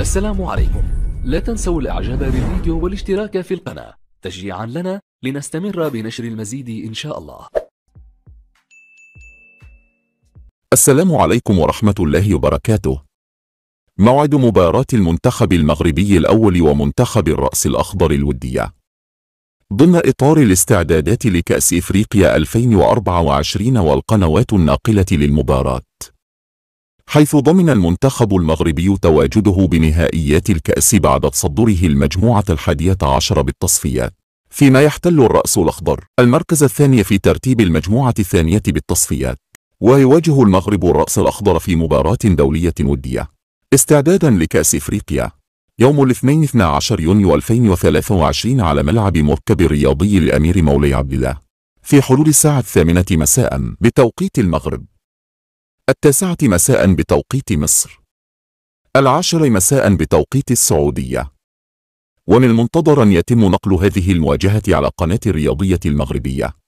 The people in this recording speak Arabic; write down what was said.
السلام عليكم لا تنسوا الاعجاب بالفيديو والاشتراك في القناة تشجيعا لنا لنستمر بنشر المزيد إن شاء الله السلام عليكم ورحمة الله وبركاته موعد مباراة المنتخب المغربي الأول ومنتخب الرأس الأخضر الودية ضمن إطار الاستعدادات لكأس إفريقيا 2024 والقنوات الناقلة للمباراة حيث ضمن المنتخب المغربي تواجده بنهائيات الكأس بعد تصدره المجموعة الحادية عشر بالتصفيات فيما يحتل الرأس الأخضر المركز الثاني في ترتيب المجموعة الثانية بالتصفيات ويواجه المغرب الرأس الأخضر في مباراة دولية ودية استعدادا لكأس إفريقيا يوم الاثنين 12 يونيو 2023 على ملعب مركب الرياضي الأمير مولي عبد الله في حلول الساعة الثامنة مساء بتوقيت المغرب التاسعة مساء بتوقيت مصر العاشر مساء بتوقيت السعودية ومن المنتظر أن يتم نقل هذه المواجهة على قناة الرياضية المغربية